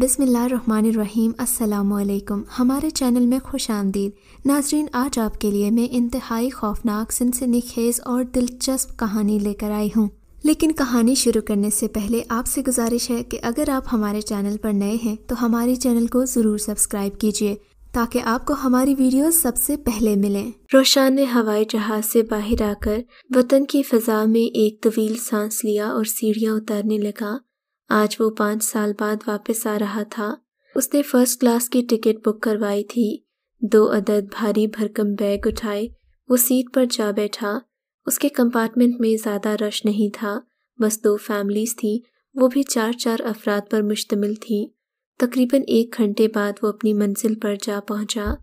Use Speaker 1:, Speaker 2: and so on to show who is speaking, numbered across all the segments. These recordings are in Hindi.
Speaker 1: बिसमीम् हमारे चैनल में खुश आमदीद नाजरीन आज आपके लिए मैं इंतहाई खौफनाक खेज और दिलचस्प कहानी लेकर आई हूँ लेकिन कहानी शुरू करने से पहले आपसे गुजारिश है कि अगर आप हमारे चैनल पर नए हैं तो हमारे चैनल को ज़रूर सब्सक्राइब कीजिए ताकि आपको हमारी वीडियो सबसे पहले मिले रोशान ने हवाई जहाज से बाहर आकर वतन की फ़जा में एक तवील सांस लिया और सीढ़ियाँ उतारने लगा आज वो पांच साल बाद वापस आ रहा था उसने फर्स्ट क्लास की टिकट बुक करवाई थी दो अदद भारी भरकम बैग उठाए वो सीट पर जा बैठा उसके कंपार्टमेंट में ज़्यादा रश नहीं था बस दो फैमिलीज थी वो भी चार चार अफराद पर मुश्तमिल थी तकरीबन एक घंटे बाद वो अपनी मंजिल पर जा पहुंचा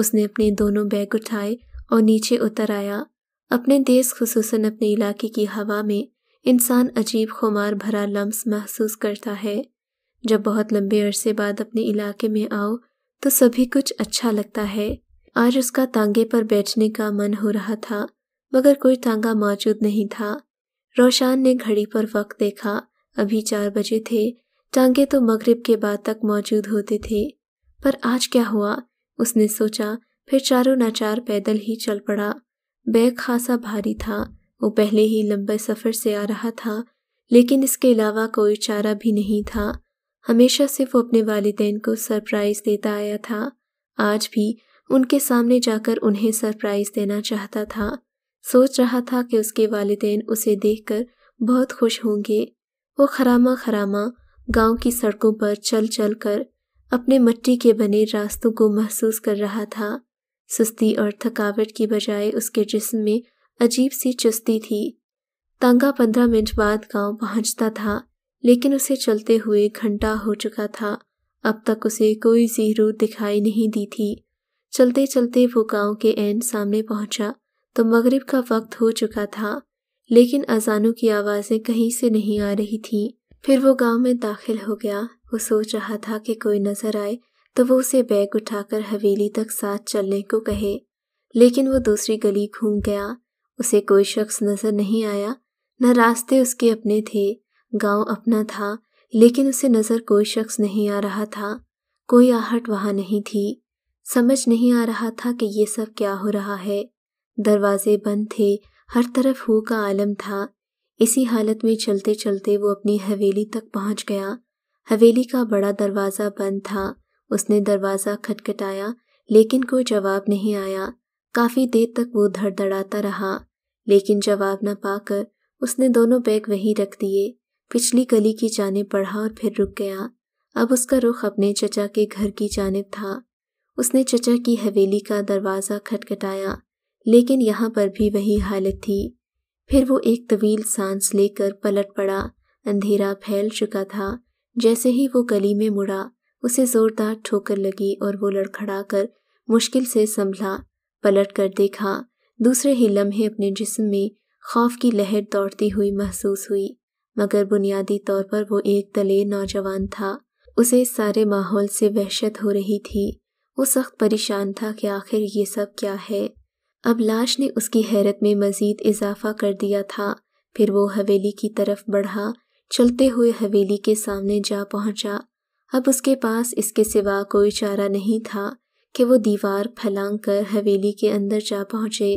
Speaker 1: उसने अपने दोनों बैग उठाए और नीचे उतर आया अपने देश खसूस अपने इलाके की हवा में इंसान अजीब खुमार भरा लम्स महसूस करता है जब बहुत लंबे अरसे बाद अपने इलाके में आओ तो सभी कुछ अच्छा लगता है आज उसका तांगे पर बैठने का मन हो रहा था मगर कोई तांगा मौजूद नहीं था रोशान ने घड़ी पर वक्त देखा अभी चार बजे थे टांगे तो मगरिब के बाद तक मौजूद होते थे पर आज क्या हुआ उसने सोचा फिर चारों नाचार पैदल ही चल पड़ा बैग खासा भारी था वो पहले ही लंबे सफ़र से आ रहा था लेकिन इसके अलावा कोई चारा भी नहीं था हमेशा सिर्फ वो अपने वालदेन को सरप्राइज़ देता आया था आज भी उनके सामने जाकर उन्हें सरप्राइज़ देना चाहता था सोच रहा था कि उसके वालदेन उसे देखकर बहुत खुश होंगे वो खरामा खरामा गांव की सड़कों पर चल चल कर अपने मट्टी के बने रास्तों को महसूस कर रहा था सुस्ती और थकावट की बजाय उसके जिस्म में अजीब सी चुस्ती थी तांगा पंद्रह मिनट बाद गांव पहुंचता था लेकिन उसे चलते हुए घंटा हो चुका था अब तक उसे कोई जीरो दिखाई नहीं दी थी चलते चलते वो गांव के एन सामने पहुंचा तो मगरिब का वक्त हो चुका था लेकिन अजानों की आवाज़ें कहीं से नहीं आ रही थी फिर वो गांव में दाखिल हो गया वो सोच रहा था कि कोई नजर आए तो वो उसे बैग उठाकर हवेली तक साथ चलने को कहे लेकिन वो दूसरी गली घूम गया उसे कोई शख्स नजर नहीं आया न रास्ते उसके अपने थे गांव अपना था लेकिन उसे नजर कोई शख्स नहीं आ रहा था कोई आहट वहां नहीं थी समझ नहीं आ रहा था कि ये सब क्या हो रहा है दरवाजे बंद थे हर तरफ हु का आलम था इसी हालत में चलते चलते वो अपनी हवेली तक पहुंच गया हवेली का बड़ा दरवाज़ा बंद था उसने दरवाज़ा खटखटाया लेकिन कोई जवाब नहीं आया काफी देर तक वो धड़धड़ाता रहा लेकिन जवाब न पाकर उसने दोनों बैग वहीं रख दिए पिछली गली की जानब बढ़ा और फिर रुक गया अब उसका रुख अपने चचा के घर की जानब था उसने चचा की हवेली का दरवाज़ा खटखटाया लेकिन यहाँ पर भी वही हालत थी फिर वो एक तवील सांस लेकर पलट पड़ा अंधेरा फैल चुका था जैसे ही वो गली में मुड़ा उसे जोरदार ठोकर लगी और वो लड़खड़ाकर मुश्किल से संभला पलट कर देखा दूसरे ही लम्हे अपने जिस्म में खौफ की लहर दौड़ती हुई महसूस हुई मगर बुनियादी तौर पर वो एक दलेर नौजवान था उसे सारे माहौल से वहशत हो रही थी वो सख्त परेशान था कि आखिर ये सब क्या है अब लाश ने उसकी हैरत में मज़ीद इजाफा कर दिया था फिर वो हवेली की तरफ बढ़ा चलते हुए हवेली के सामने जा पहुंचा अब उसके पास इसके सिवा कोई चारा नहीं था कि वो दीवार फैलांग कर हवेली के अंदर जा पहुंचे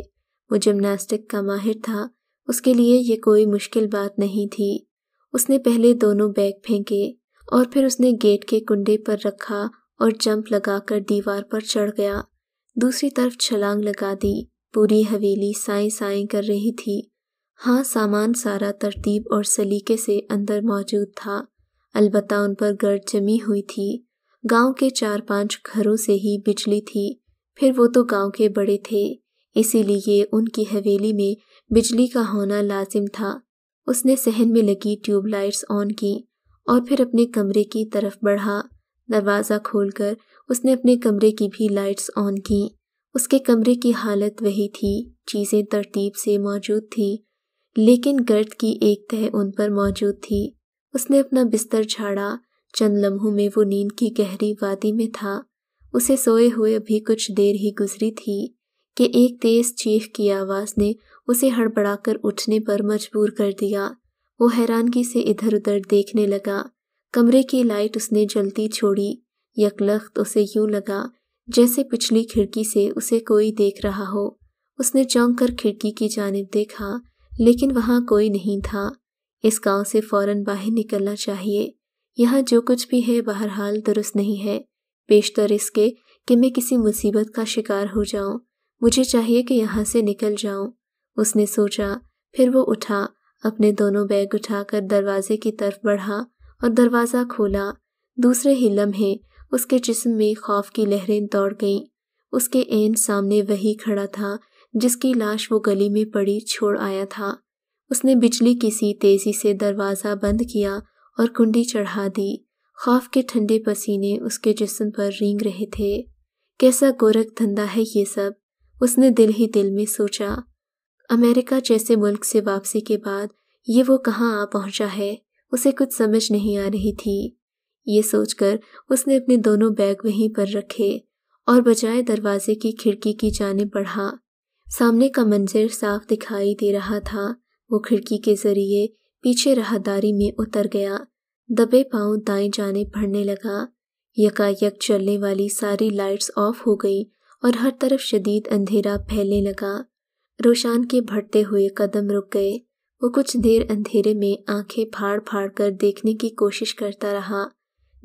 Speaker 1: वो जिमनास्टिक का माहिर था उसके लिए ये कोई मुश्किल बात नहीं थी उसने पहले दोनों बैग फेंके और फिर उसने गेट के कुंडे पर रखा और जंप लगाकर दीवार पर चढ़ गया दूसरी तरफ छलांग लगा दी पूरी हवेली साए साए कर रही थी हाँ सामान सारा तरतीब और सलीके से अंदर मौजूद था अलबत्ता उन पर गर्द जमी हुई थी गांव के चार पांच घरों से ही बिजली थी फिर वो तो गांव के बड़े थे इसीलिए उनकी हवेली में बिजली का होना लाजिम था उसने सहन में लगी ट्यूबलाइट्स ऑन की और फिर अपने कमरे की तरफ बढ़ा दरवाज़ा खोलकर उसने अपने कमरे की भी लाइट्स ऑन की उसके कमरे की हालत वही थी चीज़ें तरतीब से मौजूद थी लेकिन गर्द की एक तह उन पर मौजूद थी उसने अपना बिस्तर झाड़ा चंद लम्हों में वो नींद की गहरी वादी में था उसे सोए हुए अभी कुछ देर ही गुजरी थी कि एक तेज चीख की आवाज ने उसे हड़बड़ाकर उठने पर मजबूर कर दिया वो हैरानगी से इधर उधर देखने लगा कमरे की लाइट उसने जलती छोड़ी यकलख्त उसे यूं लगा जैसे पिछली खिड़की से उसे कोई देख रहा हो उसने चौंक कर खिड़की की जानब देखा लेकिन वहां कोई नहीं था इस गांव से फौरन बाहर निकलना चाहिए यहाँ जो कुछ भी है बहरहाल दुरुस्त नहीं है बेशतर इसके कि मैं किसी मुसीबत का शिकार हो जाऊं मुझे चाहिए कि यहाँ से निकल जाऊं उसने सोचा फिर वो उठा अपने दोनों बैग उठाकर दरवाजे की तरफ बढ़ा और दरवाज़ा खोला दूसरे ही लम्हे उसके जिस्म में खौफ की लहरें दौड़ गईं उसके एन सामने वही खड़ा था जिसकी लाश वो गली में पड़ी छोड़ आया था उसने बिजली किसी तेज़ी से दरवाज़ा बंद किया और कुंडी चढ़ा दी खौफ के ठंडे पसीने उसके जिस्म पर रेंग रहे थे कैसा गोरख धंधा है ये सब उसने दिल ही दिल में सोचा अमेरिका जैसे मुल्क से वापसी के बाद ये वो कहाँ आ पहुंचा है उसे कुछ समझ नहीं आ रही थी ये सोचकर उसने अपने दोनों बैग वहीं पर रखे और बजाय दरवाजे की खिड़की की जाने बढ़ा सामने का मंजर साफ दिखाई दे रहा था वो खिड़की के जरिए पीछे राहदारी में उतर गया दबे पांव दाएं जाने भरने लगा यकायक चलने वाली सारी लाइट्स ऑफ हो गई और हर तरफ शदीद अंधेरा फैलने लगा रोशान के भटते हुए कदम रुक गए वो कुछ देर अंधेरे में आंखें फाड़ फाड़ कर देखने की कोशिश करता रहा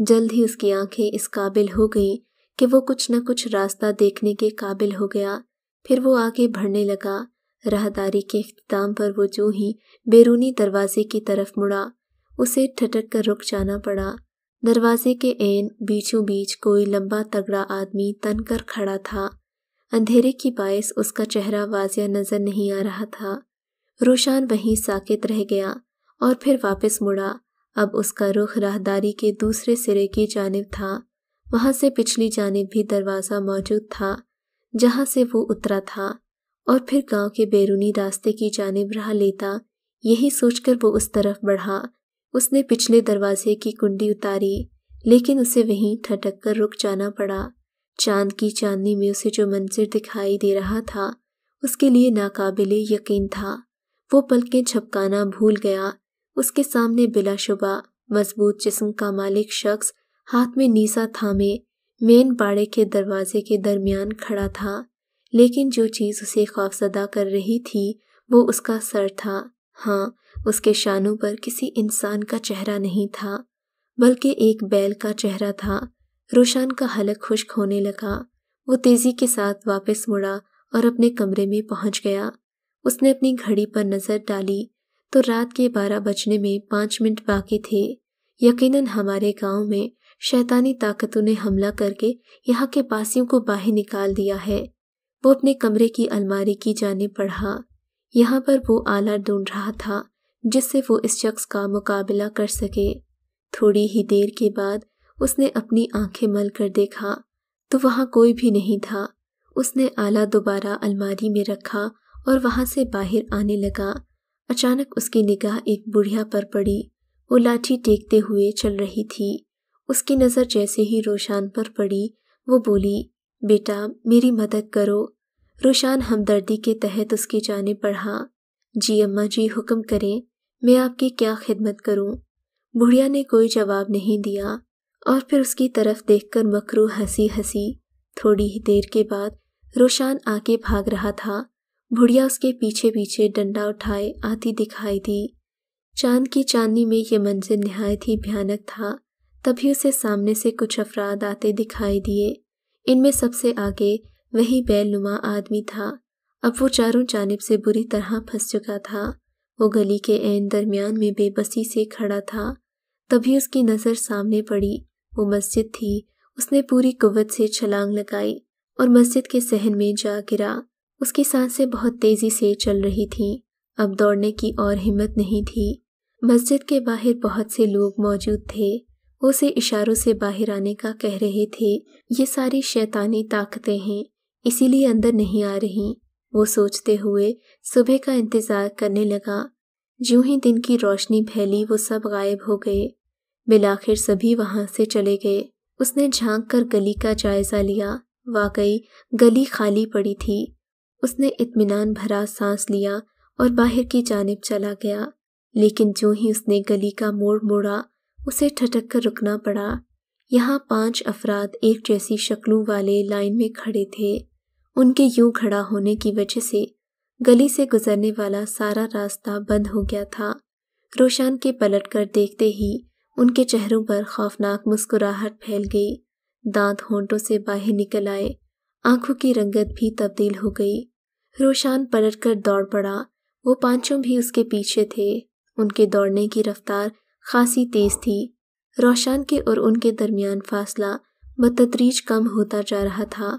Speaker 1: जल्द ही उसकी आंखें इस काबिल हो गईं कि वो कुछ न कुछ रास्ता देखने के काबिल हो गया फिर वो आगे बढ़ने लगा राहदारी के अख्ताम पर वो जो ही बैरूनी दरवाजे की तरफ मुड़ा उसे ठटक कर रुक जाना पड़ा दरवाजे के एन बीचों बीच कोई लंबा तगड़ा आदमी तन कर खड़ा था अंधेरे की बायस उसका चेहरा वाजिया नजर नहीं आ रहा था रोशान वहीं साकेत रह गया और फिर वापस मुड़ा अब उसका रुख राहदारी के दूसरे सिरे की जानब था वहां से पिछली जानब भी दरवाज़ा मौजूद था जहां से वो उतरा था और फिर गांव के बैरूनी रास्ते की जानब राह लेता यही सोचकर वो उस तरफ बढ़ा उसने पिछले दरवाजे की कुंडी उतारी लेकिन उसे वहीं ठटक कर रुक जाना पड़ा चांद की चांदनी में उसे जो मंजर दिखाई दे रहा था उसके लिए नाकाबिले यकीन था वो पलकें छपकाना भूल गया उसके सामने बिलाशुबा मजबूत जिस्म का मालिक शख्स हाथ में नीसा थामे मेन बाड़े के दरवाजे के दरमियान खड़ा था लेकिन जो चीज़ उसे खौफजदा कर रही थी वो उसका सर था हाँ उसके शानों पर किसी इंसान का चेहरा नहीं था बल्कि एक बैल का चेहरा था रोशान का हलक खुश्क होने लगा वो तेज़ी के साथ वापस मुड़ा और अपने कमरे में पहुंच गया उसने अपनी घड़ी पर नज़र डाली तो रात के बारह बजने में पांच मिनट बाकी थे यकीनन हमारे गांव में शैतानी ताकतों ने हमला करके यहाँ के पासियों को बाहर निकाल दिया है वो अपने कमरे की अलमारी की जाने पढ़ा यहाँ पर वो आला ढूंढ रहा था जिससे वो इस शख्स का मुकाबला कर सके थोड़ी ही देर के बाद उसने अपनी आंखें मल कर देखा तो वहाँ कोई भी नहीं था उसने आला दोबारा अलमारी में रखा और वहाँ से बाहर आने लगा अचानक उसकी निगाह एक बुढ़िया पर पड़ी वो लाठी टेकते हुए चल रही थी उसकी नज़र जैसे ही रोशान पर पड़ी वो बोली बेटा मेरी मदद करो रोशान हमदर्दी के तहत उसकी जाने पढ़ा हाँ, जी अम्मा जी हुक्म करें मैं आपकी क्या खिदमत करूं? बुढ़िया ने कोई जवाब नहीं दिया और फिर उसकी तरफ देखकर मकरू हंसी हंसी थोड़ी ही देर के बाद रोशान आगे भाग रहा था बुढ़िया उसके पीछे पीछे डंडा उठाए आती दिखाई दी चांद की चांदनी में यह मंजर नहायत ही भयानक था तभी उसे सामने से कुछ अफराद आते दिखाई दिए इनमें सबसे आगे वही बैलनुमा आदमी था अब वो चारों जानब से बुरी तरह फंस चुका था वो गली के एन दरमियान में बेबसी से खड़ा था तभी उसकी नज़र सामने पड़ी वो मस्जिद थी उसने पूरी कुवत से छलांग लगाई और मस्जिद के सहन में जा गिरा उसकी सांसें बहुत तेज़ी से चल रही थीं अब दौड़ने की और हिम्मत नहीं थी मस्जिद के बाहर बहुत से लोग मौजूद थे वो उसे इशारों से बाहर आने का कह रहे थे ये सारी शैतानी ताकतें हैं इसीलिए अंदर नहीं आ रही वो सोचते हुए सुबह का इंतजार करने लगा जो ही दिन की रोशनी फैली वो सब गायब हो गए बिलाखिर सभी वहां से चले गए उसने झांक कर गली का जायजा लिया वाकई गली खाली पड़ी थी उसने इत्मीनान भरा सांस लिया और बाहर की जानब चला गया लेकिन जो ही उसने गली का मोड़ मोड़ा उसे ठटक कर रुकना पड़ा यहाँ पांच अफराद एक जैसी शक्लों वाले लाइन में खड़े थे उनके यूं खड़ा होने की वजह से गली से गुजरने वाला सारा रास्ता बंद हो गया था रोशान के पलट कर देखते ही उनके चेहरों पर खौफनाक मुस्कुराहट फैल गई दांत होंठों से बाहर निकल आए आंखों की रंगत भी तब्दील हो गई रोशान पलट कर दौड़ पड़ा वो पांचों भी उसके पीछे थे उनके दौड़ने की रफ्तार खासी तेज थी रोशान के और उनके दरमियान फासला बतदरीज कम होता जा रहा था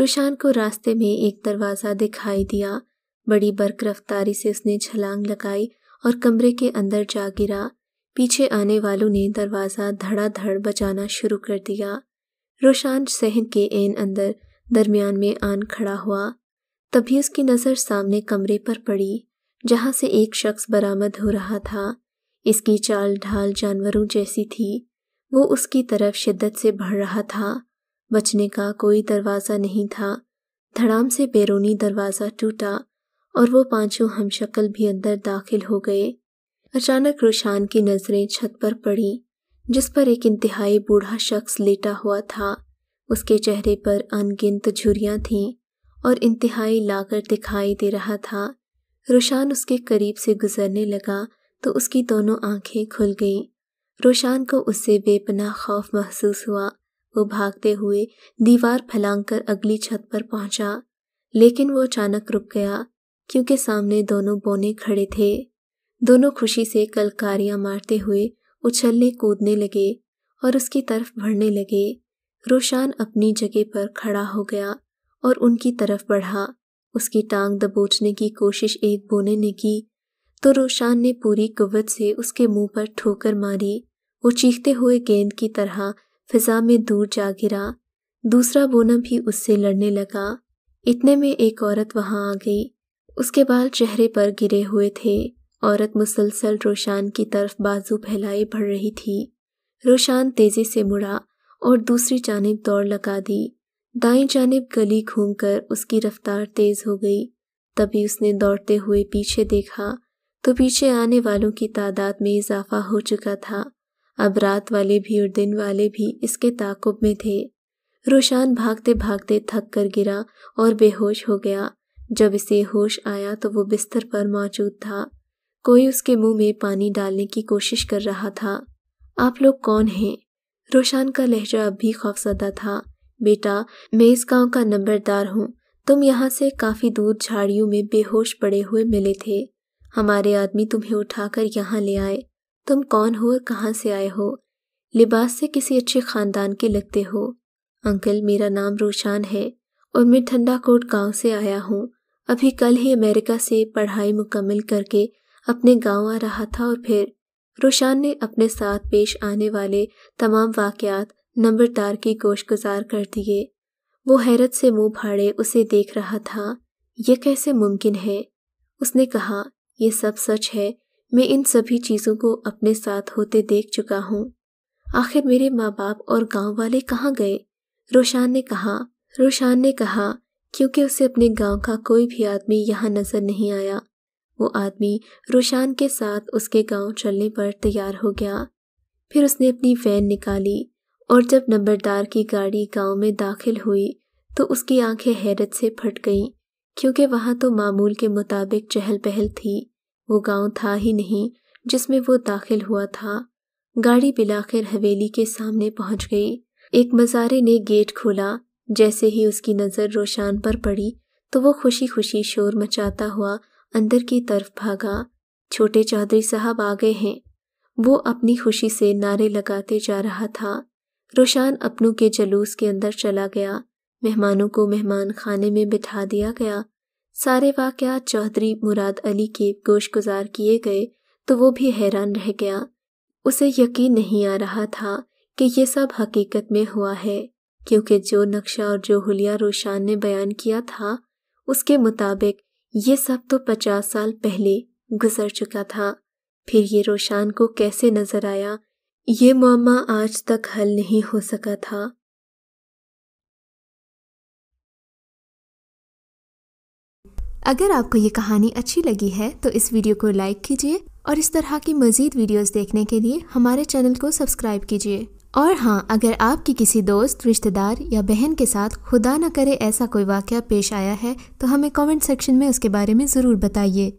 Speaker 1: रुशान को रास्ते में एक दरवाज़ा दिखाई दिया बड़ी बर्क रफ्तारी से उसने छलांग लगाई और कमरे के अंदर जा गिरा पीछे आने वालों ने दरवाज़ा धड़ाधड़ बजाना शुरू कर दिया रोशान सहन के एन अंदर दरमियान में आन खड़ा हुआ तभी उसकी नज़र सामने कमरे पर पड़ी जहाँ से एक शख्स बरामद हो रहा था इसकी चाल ढाल जानवरों जैसी थी वो उसकी तरफ शिद्दत से बढ़ रहा था बचने का कोई दरवाज़ा नहीं था धड़ाम से बैरूनी दरवाज़ा टूटा और वो पांचों हमशक्ल भी अंदर दाखिल हो गए अचानक रोशान की नज़रें छत पर पड़ी जिस पर एक इंतहाई बूढ़ा शख्स लेटा हुआ था उसके चेहरे पर अनगिनत झुरियाँ थीं और इंतहाई लाकर दिखाई दे रहा था रोशान उसके करीब से गुजरने लगा तो उसकी दोनों आंखें खुल गईं रोशान को उससे बेपनाह खौफ महसूस हुआ वो भागते हुए दीवार फैलांकर अगली छत पर पहुंचा लेकिन वो अचानक रुक गया क्योंकि सामने दोनों बोने खड़े थे दोनों खुशी से कलकारियां मारते हुए उछलने कूदने लगे और उसकी तरफ बढ़ने लगे रोशान अपनी जगह पर खड़ा हो गया और उनकी तरफ बढ़ा उसकी टांग दबोचने की कोशिश एक बोने ने की तो रोशान ने पूरी कुवत से उसके मुंह पर ठोकर मारी वो चीखते हुए गेंद की तरह फिजा में दूर जा गिरा दूसरा बोना भी उससे लड़ने लगा इतने में एक औरत वहां आ गई उसके बाल चेहरे पर गिरे हुए थे औरत मुसलसल रोशान की तरफ बाजू फैलाए भर रही थी रोशान तेजी से मुड़ा और दूसरी जानब दौड़ लगा दी दाई जानब गली घूमकर उसकी रफ्तार तेज हो गई तभी उसने दौड़ते हुए पीछे देखा तो पीछे आने वालों की तादाद में इजाफा हो चुका था अब रात वाले भी और दिन वाले भी इसके ताकुब में थे रोशान भागते भागते थक कर गिरा और बेहोश हो गया जब इसे होश आया तो वो बिस्तर पर मौजूद था कोई उसके मुंह में पानी डालने की कोशिश कर रहा था आप लोग कौन हैं रोशान का लहजा अब भी खौफजदा था बेटा मैं इस गांव का नंबरदार हूँ तुम यहाँ से काफ़ी दूर झाड़ियों में बेहोश पड़े हुए मिले थे हमारे आदमी तुम्हें उठाकर यहाँ ले आए तुम कौन हो और कहाँ से आए हो लिबास से किसी अच्छे खानदान के लगते हो अंकल मेरा नाम रोशान है और मैं ठंडा कोट गाँव से आया हूँ अभी कल ही अमेरिका से पढ़ाई मुकम्मल करके अपने गाँव आ रहा था और फिर रोशान ने अपने साथ पेश आने वाले तमाम वाकयात नंबरदार की गोश गुजार कर दिए वो हैरत से मुंह फाड़े उसे देख रहा था यह कैसे मुमकिन है उसने कहा यह सब सच है मैं इन सभी चीज़ों को अपने साथ होते देख चुका हूँ आखिर मेरे माँ बाप और गांव वाले कहाँ गए रोशान ने कहा रोशान ने कहा क्योंकि उसे अपने गांव का कोई भी आदमी यहाँ नजर नहीं आया वो आदमी रोशान के साथ उसके गांव चलने पर तैयार हो गया फिर उसने अपनी वैन निकाली और जब नंबरदार की गाड़ी गांव में दाखिल हुई तो उसकी आंखें हैरत से फट गईं क्योंकि वहाँ तो मामूल के मुताबिक चहल पहल थी वो गांव था ही नहीं जिसमें वो दाखिल हुआ था गाड़ी बिलाखिर हवेली के सामने पहुंच गई एक मजारे ने गेट खोला जैसे ही उसकी नज़र रोशान पर पड़ी तो वो खुशी खुशी शोर मचाता हुआ अंदर की तरफ भागा छोटे चौधरी साहब आ गए हैं वो अपनी खुशी से नारे लगाते जा रहा था रोशान अपनों के जलूस के अंदर चला गया मेहमानों को मेहमान खाने में बिठा दिया गया सारे वाक़ चौधरी मुराद अली के गोशगुजार किए गए तो वो भी हैरान रह गया उसे यकीन नहीं आ रहा था कि ये सब हकीकत में हुआ है क्योंकि जो नक्शा और जो हुलिया रोशान ने बयान किया था उसके मुताबिक ये सब तो पचास साल पहले गुजर चुका था फिर ये रोशान को कैसे नजर आया ये मामा आज तक हल नहीं हो सका था अगर आपको ये कहानी अच्छी लगी है तो इस वीडियो को लाइक कीजिए और इस तरह की मज़ीद वीडियोस देखने के लिए हमारे चैनल को सब्सक्राइब कीजिए और हाँ अगर आपकी किसी दोस्त रिश्तेदार या बहन के साथ खुदा न करे ऐसा कोई वाक़ पेश आया है तो हमें कमेंट सेक्शन में उसके बारे में ज़रूर बताइए